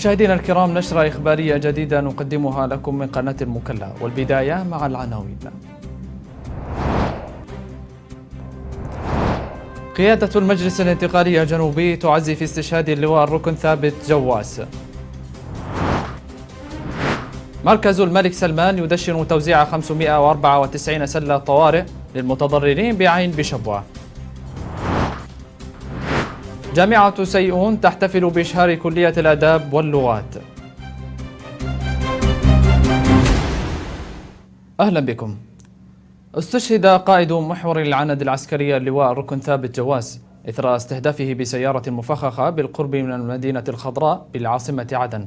مشاهدينا الكرام نشرة إخبارية جديدة نقدمها لكم من قناة المكلا والبداية مع العناوين قيادة المجلس الانتقالي الجنوبي تعزي في استشهاد اللواء الركن ثابت جواس مركز الملك سلمان يدشن توزيع 594 سلة طوارئ للمتضررين بعين بشبوة جامعة سيئون تحتفل بإشهار كلية الآداب واللغات أهلا بكم استشهد قائد محور العند العسكري اللواء ركن ثابت جواس إثر استهدافه بسيارة مفخخة بالقرب من المدينة الخضراء بالعاصمة عدن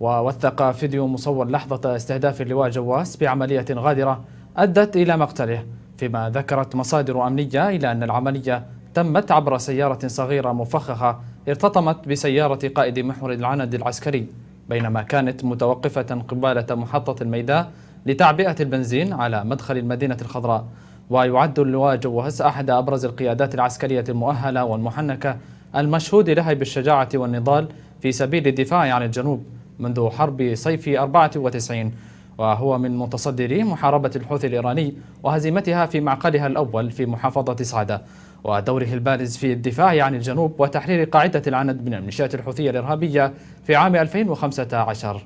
ووثق فيديو مصور لحظة استهداف اللواء جواس بعملية غادرة أدت إلى مقتله فيما ذكرت مصادر أمنية إلى أن العملية تمت عبر سيارة صغيرة مفخخة ارتطمت بسيارة قائد محور العند العسكري بينما كانت متوقفة قبالة محطة الميداء لتعبئة البنزين على مدخل المدينة الخضراء ويعد اللواء جوهس أحد أبرز القيادات العسكرية المؤهلة والمحنكة المشهود لها بالشجاعة والنضال في سبيل الدفاع عن الجنوب منذ حرب صيف 94 وهو من متصدري محاربة الحوثي الإيراني وهزيمتها في معقلها الأول في محافظة صعدة ودوره البارز في الدفاع عن الجنوب وتحرير قاعدة العند من الميليشيات الحوثية الإرهابية في عام 2015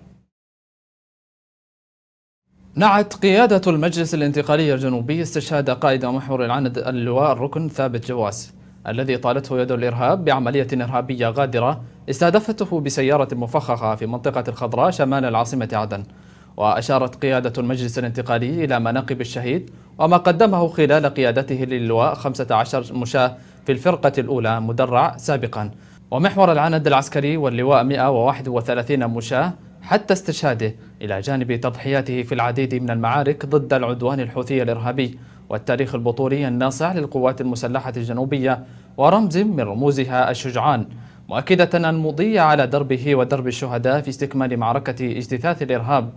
نعت قيادة المجلس الانتقالي الجنوبي استشهاد قائد محور العند اللواء الركن ثابت جواس الذي طالته يد الإرهاب بعملية إرهابية غادرة استهدفته بسيارة مفخخة في منطقة الخضراء شمال العاصمة عدن وأشارت قيادة المجلس الانتقالي إلى مناقب الشهيد وما قدمه خلال قيادته للواء 15 مشاة في الفرقة الأولى مدرع سابقا ومحور العند العسكري واللواء 131 مشاة حتى استشهاده إلى جانب تضحياته في العديد من المعارك ضد العدوان الحوثي الإرهابي والتاريخ البطولي الناصع للقوات المسلحة الجنوبية ورمز من رموزها الشجعان مؤكدة المضي على دربه ودرب الشهداء في استكمال معركة اجتثاث الإرهاب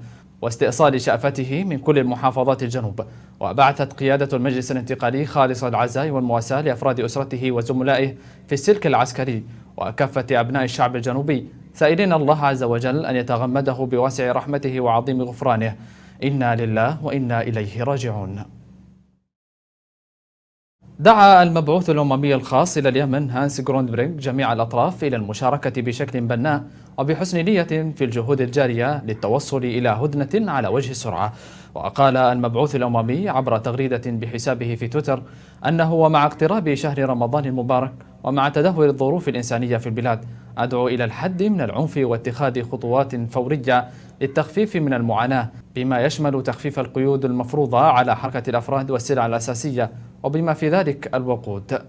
واستئصال شأفته من كل محافظات الجنوب وبعثت قيادة المجلس الانتقالي خالص العزاء والمواساة لأفراد أسرته وزملائه في السلك العسكري وكافة أبناء الشعب الجنوبي سائلين الله عز وجل أن يتغمده بواسع رحمته وعظيم غفرانه إنا لله وإنا إليه راجعون دعا المبعوث الأممي الخاص إلى اليمن هانس جروندبرينغ جميع الأطراف إلى المشاركة بشكل بناء وبحسن نية في الجهود الجارية للتوصل إلى هدنة على وجه السرعة وقال المبعوث الأممي عبر تغريدة بحسابه في تويتر أنه ومع اقتراب شهر رمضان المبارك ومع تدهور الظروف الإنسانية في البلاد أدعو إلى الحد من العنف واتخاذ خطوات فورية للتخفيف من المعاناة بما يشمل تخفيف القيود المفروضة على حركة الأفراد والسلع الأساسية وبما في ذلك الوقود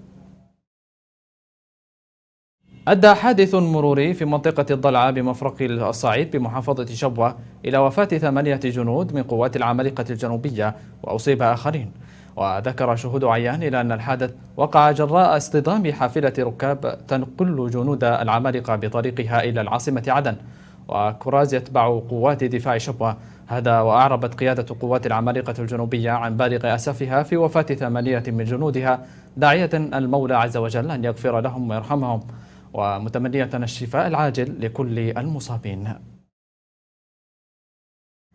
أدى حادث مروري في منطقة الضلعة بمفرق الصعيد بمحافظة شبوة إلى وفاة ثمانية جنود من قوات العمالقة الجنوبية وأصيب آخرين وذكر شهود عيان إلى أن الحادث وقع جراء اصطدام حافلة ركاب تنقل جنود العمالقة بطريقها إلى العاصمة عدن وكراز يتبع قوات دفاع شبوة هذا وأعربت قيادة قوات العمالقة الجنوبية عن بالغ أسفها في وفاة ثمانية من جنودها داعية المولى عز وجل أن يغفر لهم ويرحمهم ومتمنية الشفاء العاجل لكل المصابين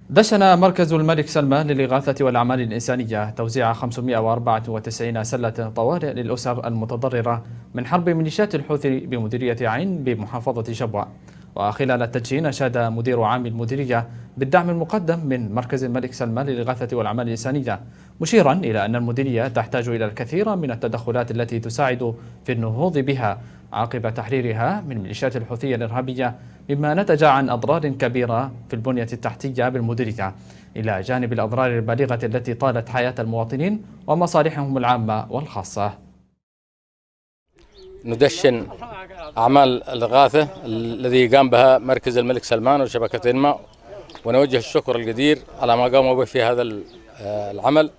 دشن مركز الملك سلمان للإغاثة والأعمال الإنسانية توزيع 594 سلة طوارئ للأسر المتضررة من حرب ميليشيات الحوثي بمديرية عين بمحافظة شبوة وخلال التدشين أشاد مدير عام المديرية بالدعم المقدم من مركز الملك سلمان للإغاثة والأعمال الإنسانية مشيرا إلى أن المديرية تحتاج إلى الكثير من التدخلات التي تساعد في النهوض بها عقب تحريرها من ميليشيات الحوثية الإرهابية مما نتج عن أضرار كبيرة في البنية التحتية بالمديرية إلى جانب الأضرار البالغة التي طالت حياة المواطنين ومصالحهم العامة والخاصة ندشن أعمال الإغاثة الذي قام بها مركز الملك سلمان وشبكة إنما ونوجه الشكر الجدير على ما قاموا به في هذا آه، العمل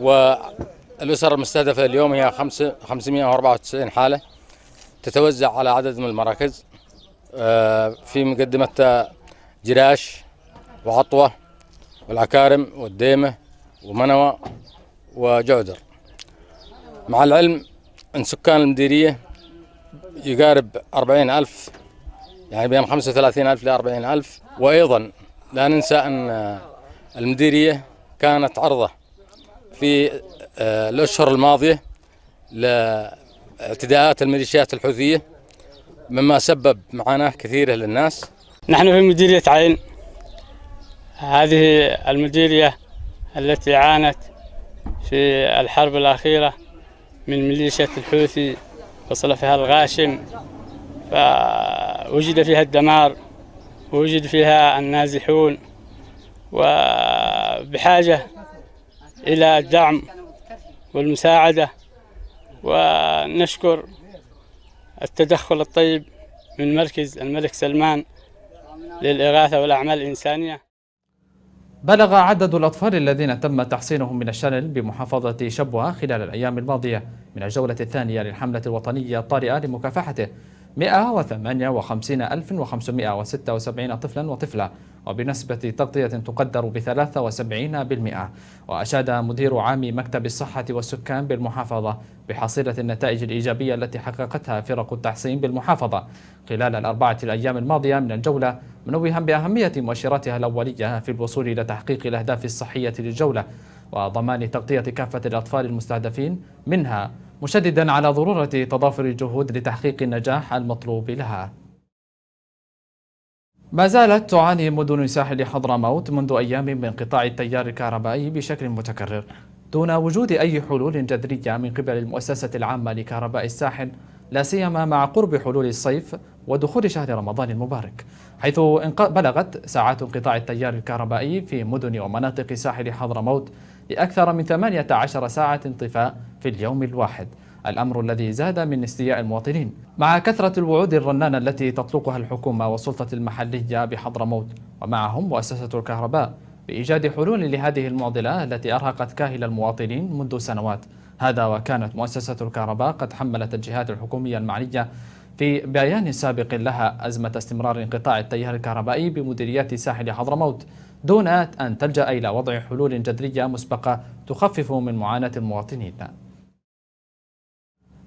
والأسر المستهدفة اليوم هي 594 حالة تتوزع على عدد من المراكز آه، في مقدمة جراش وعطوة والعكارم والديمة ومنوى وجودر مع العلم أن سكان المديرية يقارب 40000 يعني بين 35000 ل 40000 وايضا لا ننسى ان المديريه كانت عرضه في آه، الاشهر الماضيه لاعتداءات الميليشيات الحوثيه مما سبب معاناه كثيره للناس نحن في مديريه عين هذه المديريه التي عانت في الحرب الاخيره من ميليشيات الحوثي فصل فيها الغاشم فوجد فيها الدمار ووجد فيها النازحون وبحاجة إلى الدعم والمساعدة ونشكر التدخل الطيب من مركز الملك سلمان للإغاثة والأعمال الإنسانية بلغ عدد الأطفال الذين تم تحصينهم من الشلل بمحافظة شبوة خلال الأيام الماضية من الجولة الثانية للحملة الوطنية الطارئة لمكافحته 158576 طفلا وطفلة وبنسبة تغطية تقدر ب 73% وأشاد مدير عام مكتب الصحة والسكان بالمحافظة بحصيلة النتائج الإيجابية التي حققتها فرق التحصين بالمحافظة خلال الأربعة الأيام الماضية من الجولة منوها بأهمية مؤشراتها الأولية في الوصول إلى تحقيق الأهداف الصحية للجولة وضمان تغطية كافة الأطفال المستهدفين منها مشددا على ضرورة تضافر الجهود لتحقيق النجاح المطلوب لها ما زالت تعاني مدن ساحل حضرموت منذ أيام من قطاع التيار الكهربائي بشكل متكرر دون وجود أي حلول جذرية من قبل المؤسسة العامة لكهرباء الساحل لا سيما مع قرب حلول الصيف ودخول شهر رمضان المبارك حيث بلغت ساعات انقطاع التيار الكهربائي في مدن ومناطق ساحل حضرموت لأكثر من 18 ساعة انطفاء في اليوم الواحد الأمر الذي زاد من استياء المواطنين مع كثرة الوعود الرنانة التي تطلقها الحكومة والسلطة المحلية بحضرموت ومعهم مؤسسة الكهرباء بإيجاد حلول لهذه المعضلة التي أرهقت كاهل المواطنين منذ سنوات هذا وكانت مؤسسة الكهرباء قد حملت الجهات الحكومية المعنية في بيان سابق لها أزمة استمرار انقطاع التيار الكهربائي بمديريات ساحل حضرموت دون أن تلجأ إلى وضع حلول جذرية مسبقة تخفف من معاناة المواطنين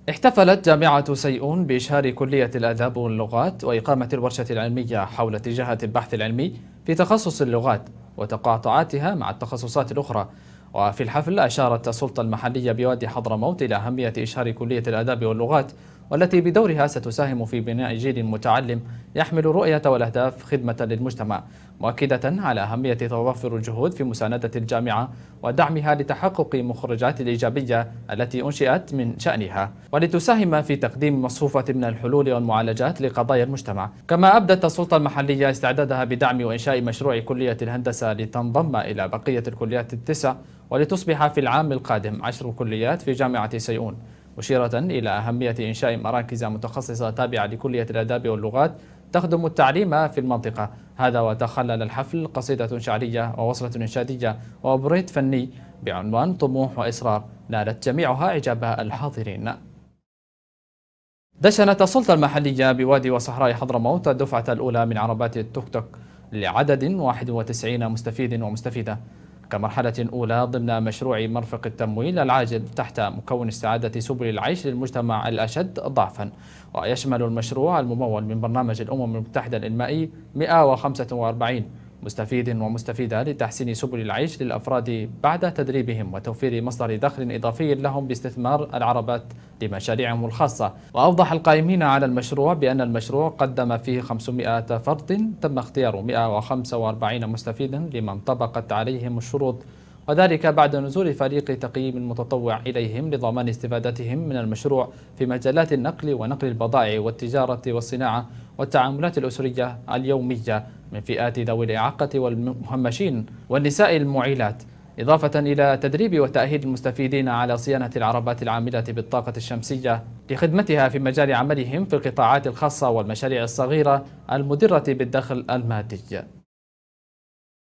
احتفلت جامعة سيئون بإشهار كلية الآداب واللغات وإقامة الورشة العلمية حول اتجاهات البحث العلمي في تخصص اللغات وتقاطعاتها مع التخصصات الأخرى وفي الحفل أشارت السلطة المحلية بوادي حضرموت إلى أهمية إشهار كلية الآداب واللغات والتي بدورها ستساهم في بناء جيل متعلم يحمل الرؤية والأهداف خدمة للمجتمع مؤكدة على أهمية توفر الجهود في مساندة الجامعة ودعمها لتحقق مخرجات الإيجابية التي أنشئت من شأنها ولتساهم في تقديم مصفوفة من الحلول والمعالجات لقضايا المجتمع كما أبدت السلطة المحلية استعدادها بدعم وإنشاء مشروع كلية الهندسة لتنضم إلى بقية الكليات التسع ولتصبح في العام القادم عشر كليات في جامعة سيئون مشيرة إلى أهمية إنشاء مراكز متخصصة تابعة لكلية الآداب واللغات تخدم التعليم في المنطقة هذا وتخلل الحفل قصيدة شعرية ووصلة إنشادية وبريد فني بعنوان طموح وإصرار نالت جميعها إعجاب الحاضرين دشنت السلطة المحلية بوادي وصحراء حضرموت الدفعة الأولى من عربات التوك توك لعدد 91 مستفيد ومستفيدة كمرحلة أولى ضمن مشروع مرفق التمويل العاجل تحت مكون استعادة سبل العيش للمجتمع الأشد ضعفا ويشمل المشروع الممول من برنامج الأمم المتحدة الإنمائي 145 مستفيد ومستفيدة لتحسين سبل العيش للأفراد بعد تدريبهم وتوفير مصدر دخل إضافي لهم باستثمار العربات لمشاريعهم الخاصة وأوضح القائمين على المشروع بأن المشروع قدم فيه 500 فرد تم اختيار 145 مستفيدا لمن طبقت عليهم الشروط وذلك بعد نزول فريق تقييم متطوع إليهم لضمان استفادتهم من المشروع في مجالات النقل ونقل البضائع والتجارة والصناعة والتعاملات الأسرية اليومية من فئات ذوي الإعاقة والمهمشين والنساء المعيلات إضافة إلى تدريب وتأهيل المستفيدين على صيانة العربات العاملة بالطاقة الشمسية لخدمتها في مجال عملهم في القطاعات الخاصة والمشاريع الصغيرة المدرة بالدخل المادي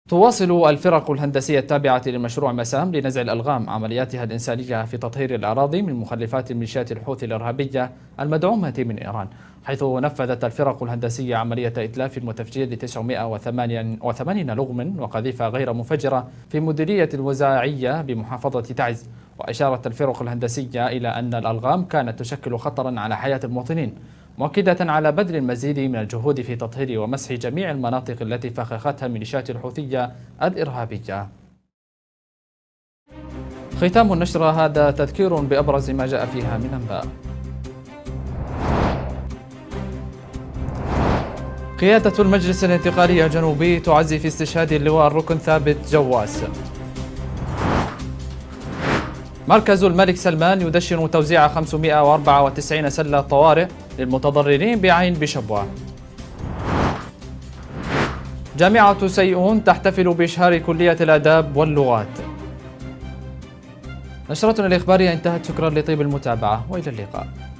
تواصل الفرق الهندسية التابعة لمشروع مسام لنزع الألغام عملياتها الإنسانية في تطهير الأراضي من مخلفات الميليشيات الحوثي الإرهابية المدعومة من إيران حيث نفذت الفرق الهندسية عملية إتلاف وتفجير ل 988 لغم وقذيفة غير مفجرة في مديرية الوزاعية بمحافظة تعز وأشارت الفرق الهندسية إلى أن الألغام كانت تشكل خطرا على حياة المواطنين مؤكدة على بذل المزيد من الجهود في تطهير ومسح جميع المناطق التي فخختها الميليشيات الحوثية الإرهابية ختام النشرة هذا تذكير بأبرز ما جاء فيها من أنباء قيادة المجلس الانتقالي الجنوبي تعزي في استشهاد اللواء الركن ثابت جواس مركز الملك سلمان يدشن توزيع 594 سلة طوارئ للمتضررين بعين بشبوة جامعة سيئون تحتفل بإشهار كلية الآداب واللغات نشرتنا الإخبارية انتهت شكرا لطيب المتابعة وإلى اللقاء